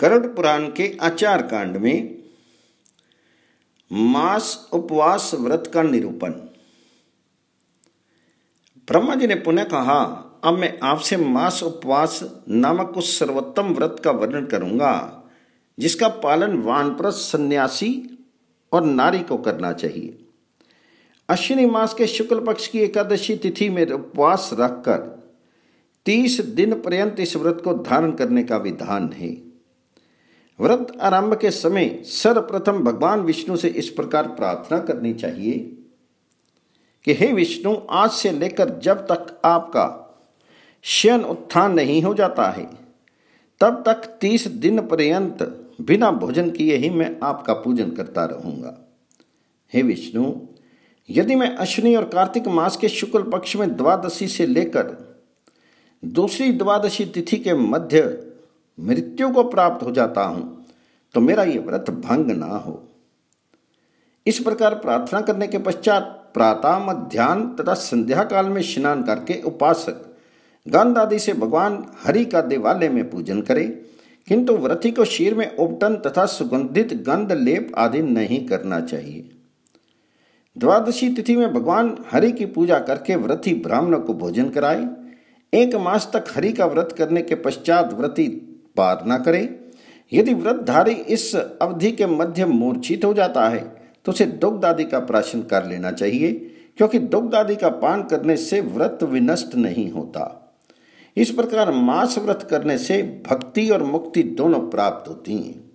गरुड़ पुराण के आचार कांड में मास उपवास व्रत का निरूपण ब्रह्मा जी ने पुनः कहा अब मैं आपसे मास उपवास नामक उस सर्वोत्तम व्रत का वर्णन करूंगा जिसका पालन वानप्रस्थ सन्यासी और नारी को करना चाहिए अश्विनी मास के शुक्ल पक्ष की एकादशी तिथि में उपवास रखकर तीस दिन पर्यंत इस व्रत को धारण करने का विधान है व्रत आरंभ के समय सर्वप्रथम भगवान विष्णु से इस प्रकार प्रार्थना करनी चाहिए कि हे विष्णु आज से लेकर जब तक आपका शयन उत्थान नहीं हो जाता है तब तक तीस दिन पर्यंत बिना भोजन किए ही मैं आपका पूजन करता रहूंगा हे विष्णु यदि मैं अश्विनी और कार्तिक मास के शुक्ल पक्ष में द्वादशी से लेकर दूसरी द्वादशी तिथि के मध्य मृत्यु को प्राप्त हो जाता हूं तो मेरा यह व्रत भंग ना हो इस प्रकार प्रार्थना करने के पश्चात प्रातः मध्यान तथा संध्या काल में स्नान करके उपासक गंध आदि से भगवान हरि का देवालय में पूजन करे किंतु व्रति को शीर में उपटन तथा सुगंधित गंध लेप आदि नहीं करना चाहिए द्वादशी तिथि में भगवान हरि की पूजा करके व्रति ब्राह्मण को भोजन कराए एक मास तक हरि का व्रत करने के पश्चात व्रति पार न करे यदि व्रतधारी इस अवधि के मध्य मूर्छित हो जाता है तो उसे दुग्ध आदि का प्राशन कर लेना चाहिए क्योंकि दुग्ध आदि का पान करने से व्रत विनष्ट नहीं होता इस प्रकार मास व्रत करने से भक्ति और मुक्ति दोनों प्राप्त होती हैं